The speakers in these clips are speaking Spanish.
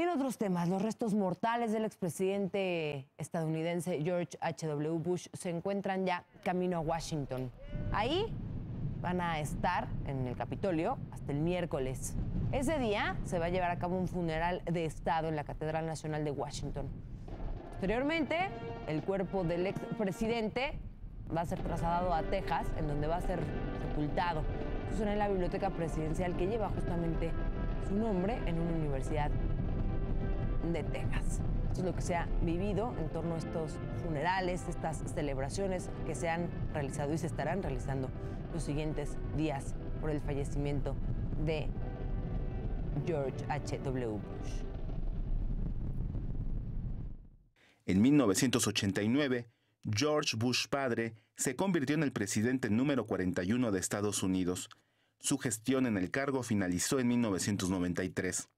Y en otros temas, los restos mortales del expresidente estadounidense George H.W. Bush se encuentran ya camino a Washington. Ahí van a estar en el Capitolio hasta el miércoles. Ese día se va a llevar a cabo un funeral de Estado en la Catedral Nacional de Washington. Posteriormente, el cuerpo del expresidente va a ser trasladado a Texas, en donde va a ser sepultado. Eso será en la biblioteca presidencial que lleva justamente su nombre en una universidad de Texas. es lo que se ha vivido en torno a estos funerales, estas celebraciones que se han realizado y se estarán realizando los siguientes días por el fallecimiento de George H.W. Bush. En 1989, George Bush padre se convirtió en el presidente número 41 de Estados Unidos. Su gestión en el cargo finalizó en 1993.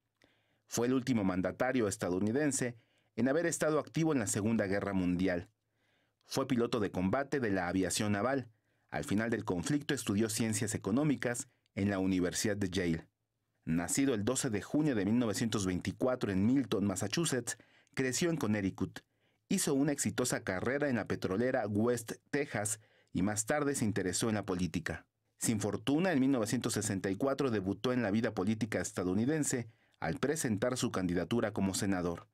Fue el último mandatario estadounidense en haber estado activo en la Segunda Guerra Mundial. Fue piloto de combate de la aviación naval. Al final del conflicto estudió ciencias económicas en la Universidad de Yale. Nacido el 12 de junio de 1924 en Milton, Massachusetts, creció en Connecticut. Hizo una exitosa carrera en la petrolera West Texas y más tarde se interesó en la política. Sin fortuna, en 1964 debutó en la vida política estadounidense al presentar su candidatura como senador.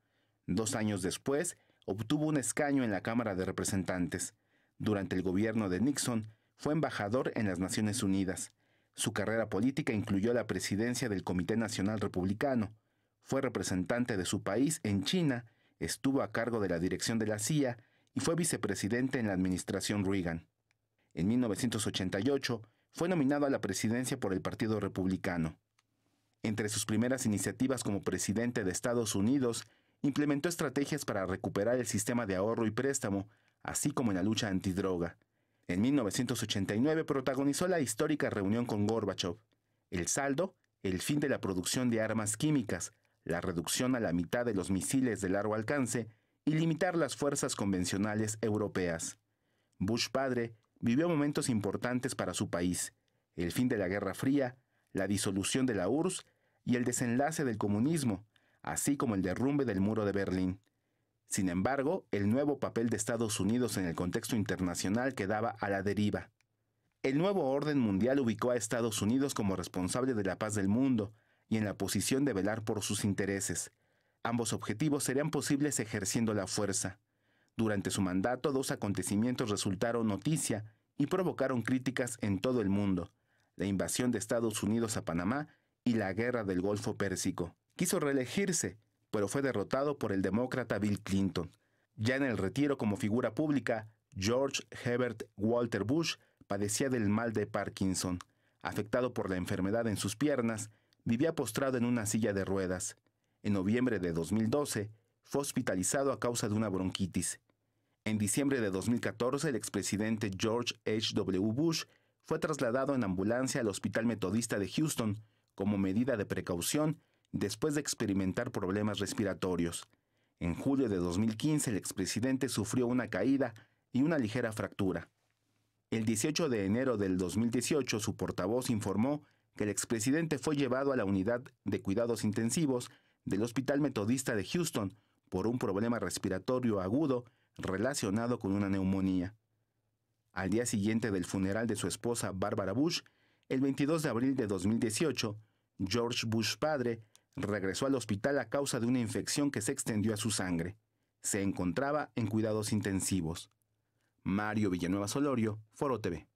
Dos años después, obtuvo un escaño en la Cámara de Representantes. Durante el gobierno de Nixon, fue embajador en las Naciones Unidas. Su carrera política incluyó la presidencia del Comité Nacional Republicano. Fue representante de su país en China, estuvo a cargo de la dirección de la CIA y fue vicepresidente en la administración Reagan. En 1988 fue nominado a la presidencia por el Partido Republicano. Entre sus primeras iniciativas como presidente de Estados Unidos, implementó estrategias para recuperar el sistema de ahorro y préstamo, así como en la lucha antidroga. En 1989 protagonizó la histórica reunión con Gorbachev. El saldo, el fin de la producción de armas químicas, la reducción a la mitad de los misiles de largo alcance y limitar las fuerzas convencionales europeas. Bush padre vivió momentos importantes para su país, el fin de la Guerra Fría, la disolución de la URSS y el desenlace del comunismo, así como el derrumbe del muro de Berlín. Sin embargo, el nuevo papel de Estados Unidos en el contexto internacional quedaba a la deriva. El nuevo orden mundial ubicó a Estados Unidos como responsable de la paz del mundo y en la posición de velar por sus intereses. Ambos objetivos serían posibles ejerciendo la fuerza. Durante su mandato, dos acontecimientos resultaron noticia y provocaron críticas en todo el mundo la invasión de Estados Unidos a Panamá y la guerra del Golfo Pérsico. Quiso reelegirse, pero fue derrotado por el demócrata Bill Clinton. Ya en el retiro como figura pública, George Herbert Walter Bush padecía del mal de Parkinson. Afectado por la enfermedad en sus piernas, vivía postrado en una silla de ruedas. En noviembre de 2012, fue hospitalizado a causa de una bronquitis. En diciembre de 2014, el expresidente George H. W. Bush fue trasladado en ambulancia al Hospital Metodista de Houston como medida de precaución después de experimentar problemas respiratorios. En julio de 2015 el expresidente sufrió una caída y una ligera fractura. El 18 de enero del 2018 su portavoz informó que el expresidente fue llevado a la unidad de cuidados intensivos del Hospital Metodista de Houston por un problema respiratorio agudo relacionado con una neumonía. Al día siguiente del funeral de su esposa Bárbara Bush, el 22 de abril de 2018, George Bush padre regresó al hospital a causa de una infección que se extendió a su sangre. Se encontraba en cuidados intensivos. Mario Villanueva Solorio, Foro TV.